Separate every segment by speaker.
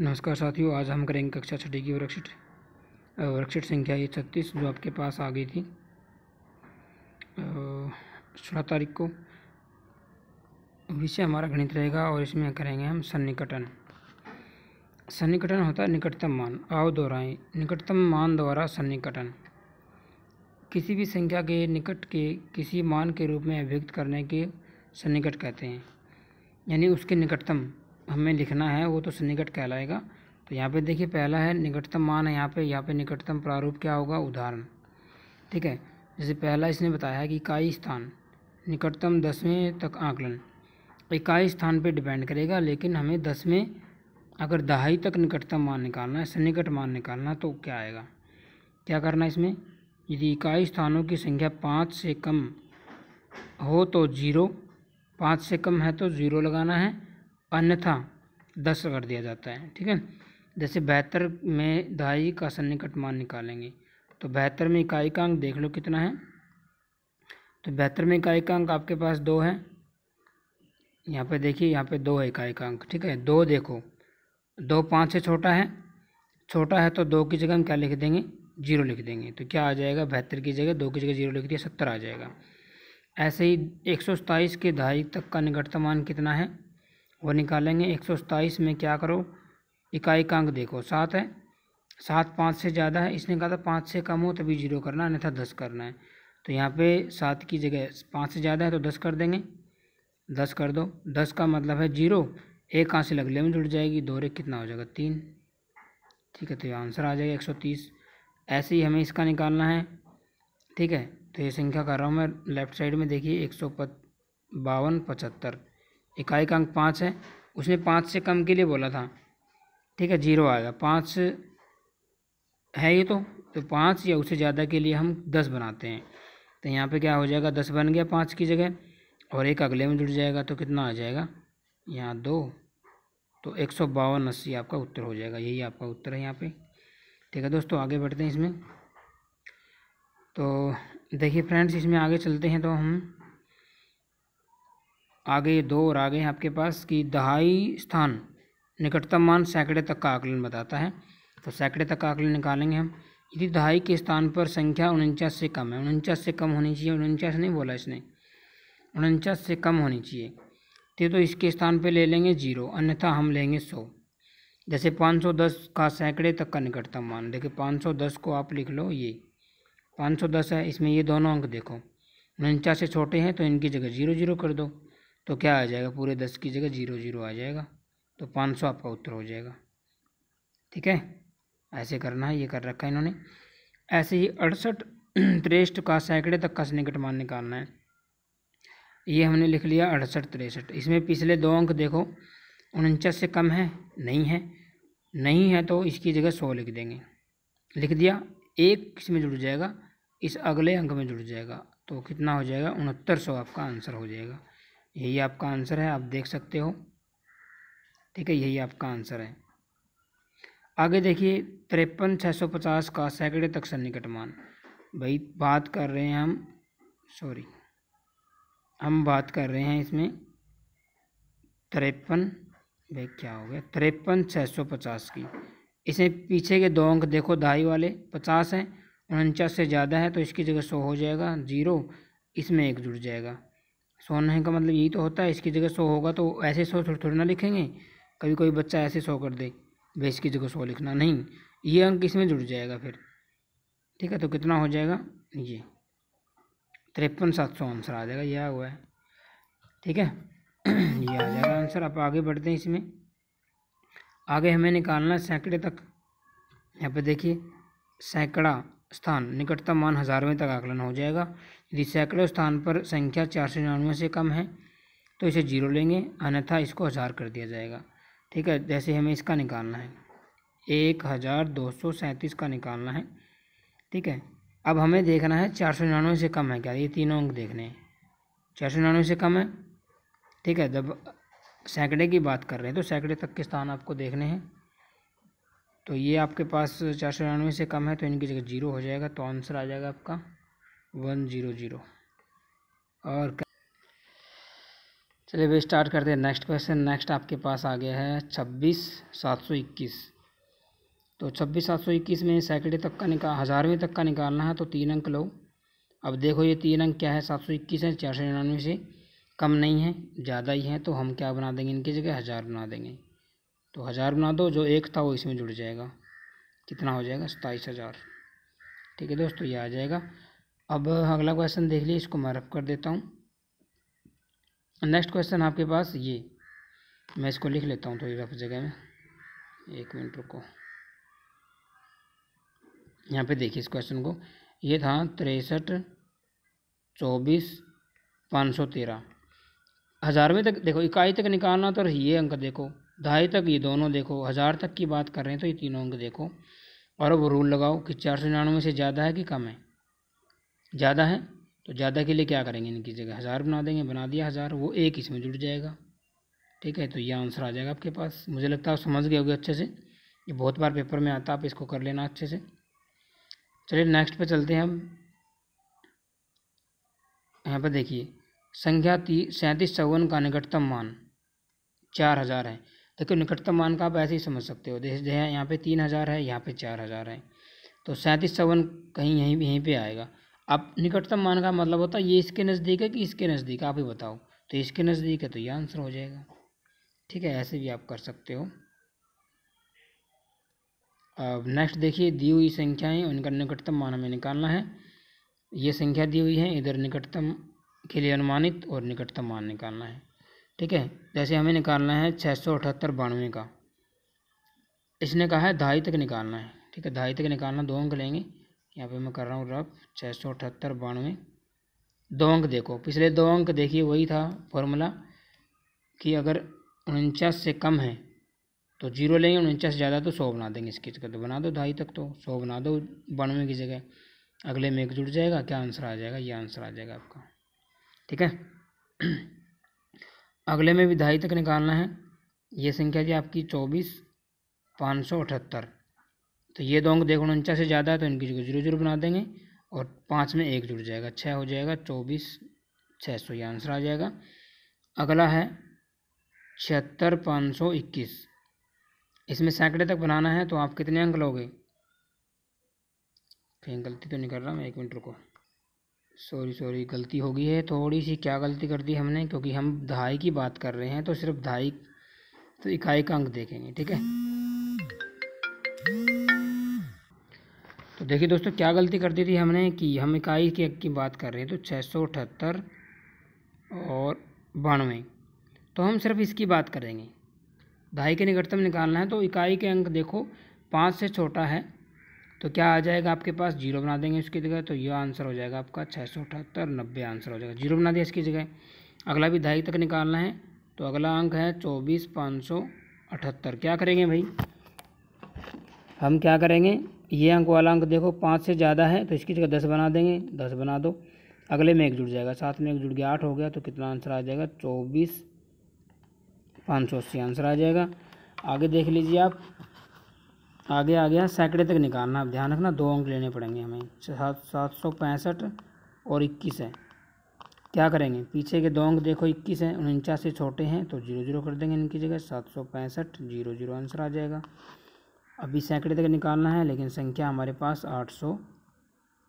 Speaker 1: नमस्कार साथियों आज हम करेंगे कक्षा छठी की वर्कशीट वर्कशीट संख्या ये छत्तीस जो आपके पास आ गई थी सोलह तारीख को विषय हमारा गणित रहेगा और इसमें करेंगे हम सन्निकटन सन्निकटन होता है निकटतम मान आओ दोहराएं निकटतम मान द्वारा सन्निकटन किसी भी संख्या के निकट के किसी मान के रूप में अभिव्यक्त करने के सन्निकट कहते हैं यानी उसके निकटतम हमें लिखना है वो तो सन्निकट कहलाएगा तो यहाँ पे देखिए पहला है निकटतम मान है यहाँ पे यहाँ पे निकटतम प्रारूप क्या होगा उदाहरण ठीक है जैसे पहला इसने बताया है कि इकाई स्थान निकटतम दसवें तक आकलन इकाई स्थान पे डिपेंड करेगा लेकिन हमें दसवें अगर दहाई तक निकटतम मान निकालना है सन्निकट मान निकालना तो क्या आएगा क्या करना है इसमें यदि इकाई स्थानों की संख्या पाँच से कम हो तो ज़ीरो पाँच से कम है तो ज़ीरो लगाना है अन्यथा दस कर दिया जाता है ठीक है जैसे बेहतर में दहाई का सन्निकट मान निकालेंगे तो बेहतर में इकाई का अंक देख लो कितना है तो बेहतर में इकाई का अंक आपके पास दो है यहाँ पे देखिए यहाँ पे दो है इकाई का अंक ठीक है दो देखो दो पाँच से छोटा है छोटा है तो दो की जगह हम क्या लिख देंगे जीरो लिख देंगे तो क्या आ जाएगा बेहतर की जगह दो की जगह जीरो लिख दिया सत्तर आ जाएगा ऐसे ही एक के दहाई तक का निकटतम मान कितना है वो निकालेंगे एक सौ सताईस में क्या करो इकाई का अंक देखो सात है सात पाँच से ज़्यादा है इसने कहा था पाँच से कम हो तभी जीरो करना अन्यथा दस करना है तो यहाँ पे सात की जगह पाँच से ज़्यादा है तो दस कर देंगे दस कर दो दस का मतलब है जीरो एक कहाँ से लगले में जुड़ जाएगी दो रेख कितना हो जाएगा तीन ठीक है तो ये आंसर आ जाएगा एक सौ तीस ऐसे ही हमें इसका निकालना है ठीक है तो ये संख्या कर रहा हूँ मैं लेफ्ट साइड में देखिए एक सौ पत बावन पचहत्तर इकाई का अंक पाँच है उसने पाँच से कम के लिए बोला था ठीक है जीरो आएगा पाँच है ये तो तो पाँच या उससे ज़्यादा के लिए हम दस बनाते हैं तो यहाँ पे क्या हो जाएगा दस बन गया पाँच की जगह और एक अगले में जुड़ जाएगा तो कितना आ जाएगा यहाँ दो तो एक सौ बावन अस्सी आपका उत्तर हो जाएगा यही आपका उत्तर है यहाँ पे ठीक है दोस्तों आगे बढ़ते हैं इसमें तो देखिए फ्रेंड्स इसमें आगे चलते हैं तो हम आगे दो और आगे हैं आपके पास कि दहाई स्थान निकटतम मान सैकड़े तक का आकलन बताता है तो सैकड़े तक का आकलन निकालेंगे हम यदि दहाई के स्थान पर संख्या उनचास से कम है उनचास से कम होनी चाहिए उनचास नहीं बोला इसने उनचास से कम होनी चाहिए तो तो इसके स्थान पर ले लेंगे जीरो अन्यथा हम लेंगे सौ जैसे पाँच सौ दस का सैकड़े तक का निकटतम मान देखिए पाँच सौ दस को आप लिख लो ये पाँच सौ दस है इसमें ये दोनों अंक देखो उनचास से छोटे हैं तो इनकी जगह जीरो जीरो कर दो तो क्या आ जाएगा पूरे दस की जगह जीरो जीरो आ जाएगा तो पाँच सौ आपका उत्तर हो जाएगा ठीक है ऐसे करना है ये कर रखा है इन्होंने ऐसे ही अड़सठ त्रेष्ठ का सैकड़े तक का निकट मान निकालना है ये हमने लिख लिया अड़सठ तिरसठ इसमें पिछले दो अंक देखो उनचास से कम है नहीं है नहीं है तो इसकी जगह सौ लिख देंगे लिख दिया एक किस में जुड़ जाएगा इस अगले अंक में जुड़ जाएगा तो कितना हो जाएगा उनहत्तर सौ आपका आंसर हो जाएगा यही आपका आंसर है आप देख सकते हो ठीक है यही आपका आंसर है आगे देखिए तिरपन छः सौ पचास का सैकड़े तक सन्निकट मान भाई बात कर रहे हैं हम सॉरी हम बात कर रहे हैं इसमें तिरपन भाई क्या हो गया तिरपन छः सौ पचास की इसे पीछे के दो अंक देखो दहाई वाले पचास हैं उनचास से ज़्यादा है तो इसकी जगह सौ हो जाएगा जीरो इसमें एक जुड़ जाएगा सौ नहीं का मतलब यही तो होता है इसकी जगह सौ होगा तो ऐसे सौ थोड़ी ना लिखेंगे कभी कोई बच्चा ऐसे सौ कर दे भाई इसकी जगह सौ लिखना नहीं ये अंक इसमें जुड़ जाएगा फिर ठीक है तो कितना हो जाएगा ये तिरपन सात सौ आंसर आ जाएगा ये हुआ है ठीक है ये आ जाएगा आंसर आप आगे बढ़ते हैं इसमें आगे हमें निकालना सैकड़े तक यहाँ पर देखिए सैकड़ा स्थान निकटतम मान हजारवें तक आकलन हो जाएगा यदि सैकड़ों स्थान पर संख्या चार सौ निन्यानवे से कम है तो इसे जीरो लेंगे अन्यथा इसको हज़ार कर दिया जाएगा ठीक है जैसे हमें इसका निकालना है एक हज़ार दो सौ सैंतीस का निकालना है ठीक है अब हमें देखना है चार सौ निन्यानवे से कम है क्या ये तीनों अंक देखने हैं चार सौ निन्यानवे से कम है ठीक है जब सैकड़े की बात कर रहे हैं तो सैकड़े तक के स्थान आपको देखने हैं तो ये आपके पास चार सौ निन्यानवे से कम है तो इनकी जगह जीरो हो जाएगा तो आंसर आ जाएगा आपका वन जीरो जीरो और चलिए भाई स्टार्ट करते हैं नेक्स्ट क्वेश्चन नेक्स्ट आपके पास आ गया है छब्बीस सात सौ इक्कीस तो छब्बीस सात सौ इक्कीस में सैकड़े तक का निकाल हज़ारवें तक का निकालना है तो तीन अंक लो अब देखो ये तीन अंक क्या है सात सौ इक्कीस है चार सौ निन्यानवे से कम नहीं है ज़्यादा ही है तो हम क्या बना देंगे इनकी जगह हज़ार बना देंगे तो हज़ार बना दो जो एक था वो इसमें जुड़ जाएगा कितना हो जाएगा सताईस हज़ार ठीक है दोस्तों ये आ जाएगा अब अगला क्वेश्चन देख लीजिए इसको मैं रफ़ कर देता हूँ नेक्स्ट क्वेश्चन आपके पास ये मैं इसको लिख लेता हूँ थोड़ी रफ जगह में एक मिनट रुको यहाँ पे देखिए इस क्वेश्चन को ये था तिरसठ चौबीस पाँच सौ तेरह हज़ारवें तक देखो इकाई तक निकालना तो ये अंक देखो ढाई तक ये दोनों देखो हज़ार तक की बात कर रहे हैं तो ये तीनों अंक देखो और अब रूल लगाओ कि चार सौ निन्यानवे से ज़्यादा है कि कम है ज़्यादा है तो ज़्यादा के लिए क्या करेंगे इनकी जगह हज़ार बना देंगे बना दिया हज़ार वो एक इसमें जुड़ जाएगा ठीक है तो ये आंसर आ जाएगा आपके पास मुझे लगता है आप समझ गए होगे अच्छे से ये बहुत बार पेपर में आता आप इसको कर लेना अच्छे से चलिए नेक्स्ट पर चलते हैं हम यहाँ पर देखिए संख्या ती सैंतीस चौवन का निकटतम मान चार हज़ार है देखो निकटतम मान का आप ऐसे ही समझ सकते हो जैसे जहाँ यहाँ पे तीन हज़ार है यहाँ पे चार हज़ार है तो सैंतीस सवन कहीं यहीं भी यहीं पे आएगा अब निकटतम मान का मतलब होता है ये इसके नज़दीक है कि इसके नज़दीक आप ही बताओ तो इसके नज़दीक है तो ये आंसर हो जाएगा ठीक है ऐसे भी आप कर सकते हो अब नेक्स्ट देखिए दी हुई संख्याएँ उनका निकटतम मान हमें निकालना है ये संख्या दी हुई है इधर निकटतम के लिए अनुमानित और निकटतम मान निकालना है ठीक है जैसे हमें निकालना है छः सौ अठहत्तर बानवे का इसने कहा है ढाई तक निकालना है ठीक है ढाई तक निकालना दो अंक लेंगे यहाँ पे मैं कर रहा हूँ रफ छः सौ अठहत्तर बानवे दो अंक देखो पिछले दो अंक देखिए वही था फॉर्मूला कि अगर उनचास से कम है तो जीरो लेंगे उनचास ज़्यादा तो सौ बना देंगे इसकी तो बना दो ढाई तक तो सौ बना दो बानवे की जगह अगले में एक जुड़ जाएगा क्या आंसर आ जाएगा ये आंसर आ जाएगा आपका ठीक है अगले में भी ढाई तक निकालना है ये संख्या जी आपकी चौबीस पाँच सौ अठहत्तर तो ये दो अंक देखो उनचास से ज़्यादा है तो इनकी जगह जीरो जीरो बना देंगे और पाँच में एक जुड़ जाएगा छः हो जाएगा चौबीस छः सौ ये आंसर आ जाएगा अगला है छिहत्तर पाँच सौ इक्कीस इसमें सैकड़े तक बनाना है तो आप कितने अंक लोगे कहीं गलती तो नहीं कर रहा मैं एक मिनट रुको सॉरी सॉरी गलती हो गई है थोड़ी सी क्या गलती कर दी हमने क्योंकि हम दहाई की बात कर रहे हैं तो सिर्फ दहाई तो इकाई का अंक देखेंगे ठीक है तो देखिए दोस्तों क्या गलती कर दी थी हमने कि हम इकाई के की बात कर रहे हैं तो छः सौ अठहत्तर और बानवे तो हम सिर्फ इसकी बात करेंगे दहाई के निकटतम निकालना है तो इकाई के अंक देखो पाँच से छोटा है तो क्या आ जाएगा आपके पास जीरो बना देंगे इसकी जगह तो यह आंसर हो जाएगा आपका छः सौ अठहत्तर नब्बे आंसर हो जाएगा जीरो बना दिया इसकी जगह अगला भी ढाई तक निकालना है तो अगला अंक है चौबीस पाँच सौ अठहत्तर क्या करेंगे भाई हम क्या करेंगे ये अंक वाला अंक देखो पाँच से ज़्यादा है तो इसकी जगह दस बना देंगे दस बना दो अगले में एक जुड़ जाएगा साथ में एक जुड़ गया आठ हो गया तो कितना आंसर आ जाएगा चौबीस पाँच सौ अस्सी आंसर आ जाएगा आगे देख लीजिए आप आगे आ गया सैकड़े तक निकालना अब ध्यान रखना दो अंक लेने पड़ेंगे हमें सात सात सौ पैंसठ और इक्कीस है क्या करेंगे पीछे के दो अंक देखो इक्कीस हैं उनचास से छोटे हैं तो जीरो जीरो कर देंगे इनकी जगह सात सौ पैंसठ जीरो जीरो आंसर आ जाएगा अभी सैकड़े तक निकालना है लेकिन संख्या हमारे पास आठ सौ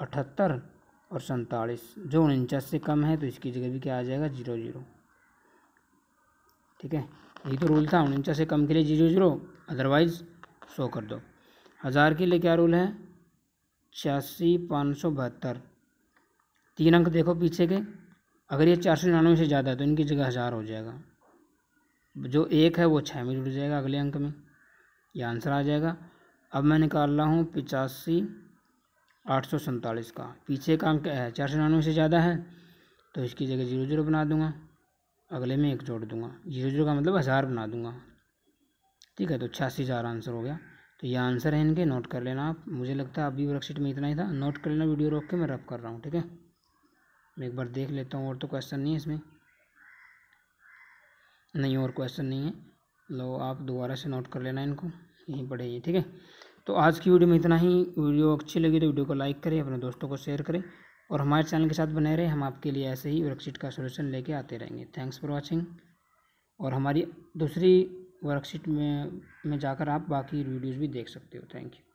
Speaker 1: अठहत्तर और सैंतालीस जो उनचास से कम है तो इसकी जगह भी क्या आ जाएगा जीरो जीरो ठीक है यही तो रूल था उनचास से कम के लिए जीरो जीरो अदरवाइज़ सौ कर दो हज़ार के लिए क्या रूल है छियासी पाँच सौ बहत्तर तीन अंक देखो पीछे के अगर ये चार सौ निन्यानवे से ज़्यादा है तो इनकी जगह हज़ार हो जाएगा जो एक है वो छः में जुड़ जाएगा अगले अंक में ये आंसर आ जाएगा अब मैं निकाल रहा हूँ पिचासी आठ सौ सैंतालीस का पीछे का अंक है चार सौ निन्यानवे से ज़्यादा है तो इसकी जगह जीरो जीरो बना दूंगा अगले में एक जोड़ दूंगा जीरो जीरो का मतलब हज़ार बना दूंगा ठीक है तो छियासी हज़ार आंसर हो गया तो ये आंसर है इनके नोट कर लेना आप मुझे लगता है अभी वर्कशीट में इतना ही था नोट कर लेना वीडियो रोक के मैं रब कर रहा हूँ ठीक है मैं एक बार देख लेता हूँ और तो क्वेश्चन नहीं है इसमें नहीं और क्वेश्चन नहीं है लो आप दोबारा से नोट कर लेना इनको यहीं पढ़े ठीक है तो आज की वीडियो में इतना ही वीडियो अच्छी लगी तो वीडियो को लाइक करें अपने दोस्तों को शेयर करें और हमारे चैनल के साथ बने रहें हम आपके लिए ऐसे ही वर्कशीट का सोल्यूशन लेके आते रहेंगे थैंक्स फॉर वॉचिंग और हमारी दूसरी वर्कशीट में में जाकर आप बाकी वीडियोज़ भी देख सकते हो थैंक यू